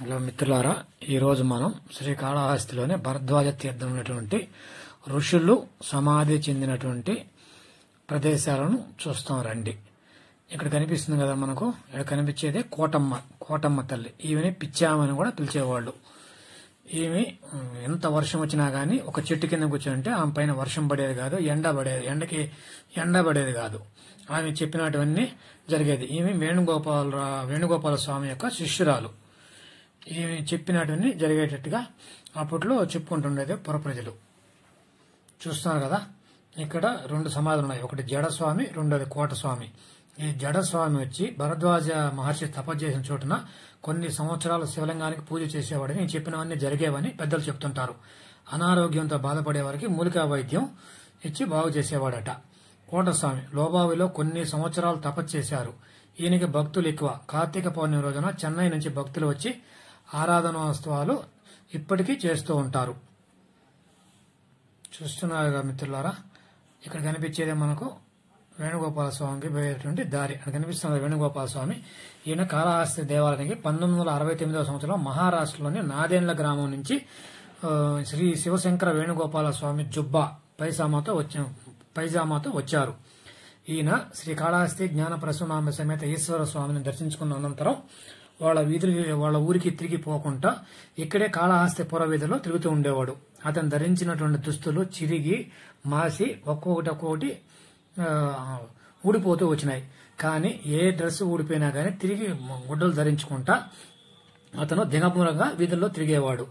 hello మిత్రులారా ఈరోజు మనం శ్రీకాళహస్తిలోని భరద్వాజ తీర్థం ఉన్నటువంటి ఋషులు సమాధి చెందినటువంటి ప్రదేశాలను చూస్తాం రండి ఇక్కడ కనిపిస్తుంది కదా మనకు ఇక్కడ కనిపించేది కోటమ్మ కోటమ్మ తల్లి ఈమెని పిచ్చామని కూడా పిలిచేవాళ్ళు ఈమె ఎంత వర్షం వచ్చినా కానీ ఒక చెట్టు కింద కూర్చుంటే ఆమె పైన వర్షం పడేది కాదు ఎండ పడేది ఎండకి ఎండ పడేది కాదు ఆమె చెప్పినటువన్నీ జరిగేది ఈమె వేణుగోపాల వేణుగోపాల స్వామి యొక్క శిష్యురాలు చెప్పినటువంటి జరిగేటట్టుగా అప్పట్లో చెప్పుకుంటుండేది పురప్రజలు చూస్తున్నారు కదా ఇక్కడ రెండు సమాధులు ఉన్నాయి ఒకటి జడస్వామి రెండోది కోటస్వామి ఈ జడస్వామి వచ్చి భరద్వాజ మహర్షి తపస్సు చేసిన చోటున కొన్ని సంవత్సరాలు శివలింగానికి పూజ చేసేవాడిని నేను చెప్పినవన్నీ జరిగేవని పెద్దలు చెప్తుంటారు అనారోగ్యంతో బాధపడేవారికి మూలికా వైద్యం ఇచ్చి బాగు చేసేవాడట కోటస్వామి లోబావిలో కొన్ని సంవత్సరాలు తపస్సు చేశారు ఈయనకి భక్తులు ఎక్కువ కార్తీక పౌర్ణమి రోజున చెన్నై నుంచి భక్తులు వచ్చి ఆరాధనోత్సవాలు ఇప్పటికీ చేస్తూ ఉంటారు చూస్తున్నారుగా మిత్రులారా ఇక్కడ కనిపించేది మనకు వేణుగోపాల స్వామికి పోయేటువంటి దారి అని కనిపిస్తున్నది వేణుగోపాల స్వామి ఈయన కాళహస్తి దేవాలయానికి పంతొమ్మిది వందల అరవై తొమ్మిదవ సంవత్సరంలో మహారాష్ట్రలోని నాదేండ్ల గ్రామం నుంచి శ్రీ శివశంకర వేణుగోపాల స్వామి జుబ్బా పైజామాతో వచ్చా పైజామాతో వచ్చారు ఈయన శ్రీ కాళహస్తి జ్ఞాన ప్రసూనామ సమేత ఈశ్వర స్వామిని దర్శించుకున్న అనంతరం వాళ్ళ వీధులు వాళ్ళ ఊరికి తిరిగి పోకుండా ఇక్కడే కాళహస్తి పురవీధిలో తిరుగుతూ ఉండేవాడు అతను ధరించినటువంటి దుస్తులు చిరిగి మాసి ఒక్కొక్కటి ఒక్కొక్కటి ఊడిపోతూ వచ్చినాయి కానీ ఏ డ్రెస్ ఊడిపోయినా కానీ తిరిగి గుడ్డలు ధరించుకుంటా అతను దినపూరంగా వీధుల్లో తిరిగేవాడు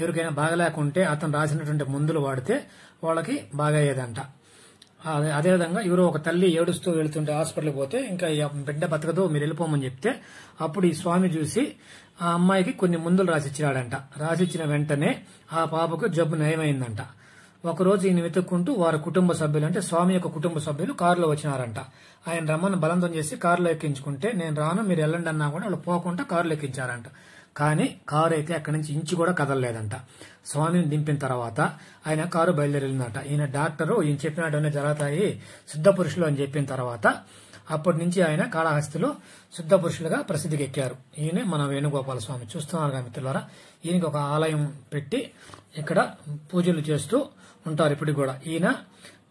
ఎవరికైనా బాగలేకుంటే అతను రాసినటువంటి మందులు వాడితే వాళ్ళకి బాగయ్యేదంట అదేవిధంగా ఎవరో ఒక తల్లి ఏడుస్తూ వెళుతుంటే హాస్పిటల్ పోతే ఇంకా బిడ్డ బతకదు మీరు వెళ్ళిపోమని చెప్తే అప్పుడు ఈ స్వామి చూసి ఆ అమ్మాయికి కొన్ని ముందులు రాసిచ్చినాడంట రాసిచ్చిన వెంటనే ఆ పాపకు జబ్బు నయమైందంట ఒకరోజు ఈయన వెతుక్కుంటూ వారి కుటుంబ సభ్యులు అంటే స్వామి యొక్క కుటుంబ సభ్యులు కారులో వచ్చినారంట ఆయన రమ్మను బలంతం చేసి కారులో ఎక్కించుకుంటే నేను రాను మీరు వెళ్ళండి అన్నా కూడా వాళ్ళు పోకుండా కారులో ఎక్కించారంట కానీ కారు అయితే అక్కడి నుంచి ఇంచి కూడా కదలలేదంట స్వామిని దింపిన తర్వాత ఆయన కారు బయలుదేరిందంట ఈయన డాక్టరు ఈయన చెప్పినట్టునే జరుగుతాయి శుద్ధ పురుషులు అని చెప్పిన తర్వాత అప్పటి నుంచి ఆయన కాళహస్తిలో శుద్ధ పురుషులుగా ప్రసిద్ధికి ఎక్కారు ఈయనే మన వేణుగోపాల స్వామి చూస్తున్నారు మిత్రులారా ఈయనకి ఒక ఆలయం పెట్టి ఇక్కడ పూజలు చేస్తూ ఉంటారు ఇప్పటికి కూడా ఈయన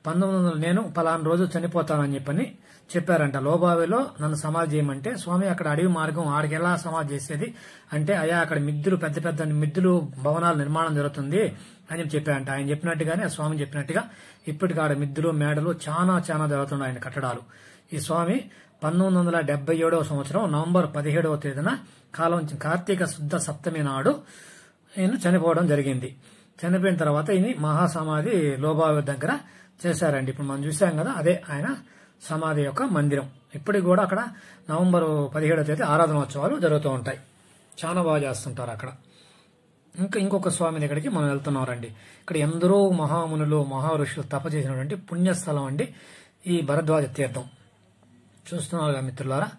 పంతొమ్మిది వందలు నేను పలానా రోజు చనిపోతానని చెప్పని చెప్పారంట లోబావిలో నన్ను సమాధి చేయమంటే స్వామి అక్కడ అడవి మార్గం ఆడికెలా సమాధి చేసేది అంటే అయ్యా అక్కడ మిద్దులు పెద్ద పెద్ద మిద్దులు భవనాలు నిర్మాణం జరుగుతుంది అని చెప్పారంట ఆయన చెప్పినట్టుగానే స్వామి చెప్పినట్టుగా ఇప్పటికి ఆడ మిద్దులు మేడలు చాలా చాలా జరుగుతున్నాయి ఆయన కట్టడాలు ఈ స్వామి పంతొమ్మిది వందల డెబ్బై ఏడవ సంవత్సరం నవంబర్ పదిహేడవ తేదీన కాలం కార్తీక శుద్ధ సప్తమి నాడు ఈయన చనిపోవడం జరిగింది చనిపోయిన తర్వాత ఈయన మహాసమాధి లోబావి దగ్గర చేశారండి ఇప్పుడు మనం చూసాం కదా అదే ఆయన సమాధి యొక్క మందిరం ఇప్పటికి కూడా అక్కడ నవంబర్ పదిహేడవ తేదీ ఆరాధనోత్సవాలు జరుగుతూ ఉంటాయి చాలా బాగా చేస్తుంటారు అక్కడ ఇంకా ఇంకొక స్వామి దగ్గరికి మనం వెళ్తున్నారండి ఇక్కడ ఎందరో మహామునులు ఋషులు తప చేసినటువంటి పుణ్యస్థలం అండి ఈ భరద్వాజ తీర్థం చూస్తున్నారు మిత్రులారా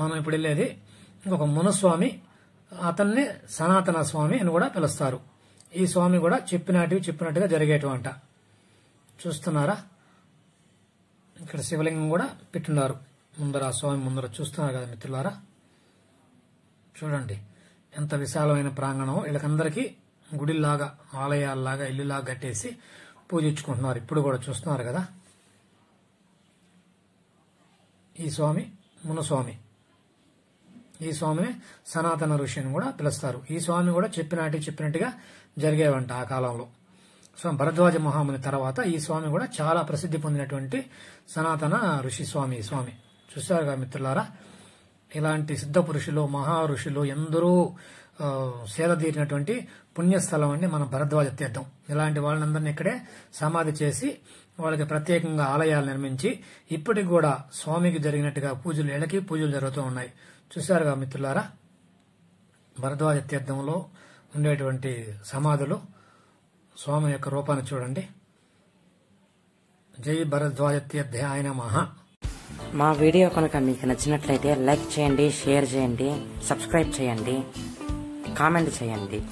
మనం ఇప్పుడు వెళ్ళేది ఇంకొక మునస్వామి అతన్ని సనాతన స్వామి అని కూడా పిలుస్తారు ఈ స్వామి కూడా చెప్పినటివి చెప్పినట్టుగా జరిగేటువంట చూస్తున్నారా ఇక్కడ శివలింగం కూడా పెట్టున్నారు ముందర ఆ స్వామి ముందర చూస్తున్నారు కదా మిత్రులారా చూడండి ఎంత విశాలమైన ప్రాంగణం వీళ్ళకందరికీ గుడిలాగా ఆలయాల్లాగా ఇల్లులాగా కట్టేసి పూజించుకుంటున్నారు ఇప్పుడు కూడా చూస్తున్నారు కదా ఈ స్వామి మునస్వామి ఈ స్వామిని సనాతన ఋషి అని కూడా పిలుస్తారు ఈ స్వామి కూడా చెప్పినట్టు చెప్పినట్టుగా జరిగేవంట ఆ కాలంలో స్వామి భరద్వాజ మహాముని తర్వాత ఈ స్వామి కూడా చాలా ప్రసిద్ధి పొందినటువంటి సనాతన ఋషి స్వామి ఈ స్వామి కదా మిత్రులారా ఇలాంటి సిద్ధ పురుషులు మహా ఋషులు ఎందరూ సేద తీరినటువంటి పుణ్యస్థలం అండి మనం భరద్వాజ తీర్థం ఇలాంటి వాళ్ళందరినీ ఇక్కడే సమాధి చేసి వాళ్ళకి ప్రత్యేకంగా ఆలయాలు నిర్మించి ఇప్పటికి కూడా స్వామికి జరిగినట్టుగా పూజలు ఏళ్ళకి పూజలు జరుగుతూ ఉన్నాయి చూశారుగా మిత్రులారా భరద్వాజ తీర్థంలో ఉండేటువంటి సమాధులు స్వామి యొక్క రూపాన్ని చూడండి జై భరద్వాజ తీర్థ ఆయన మహా మా వీడియో కనుక మీకు నచ్చినట్లయితే లైక్ చేయండి షేర్ చేయండి సబ్స్క్రైబ్ చేయండి కామెంట్ చేయండి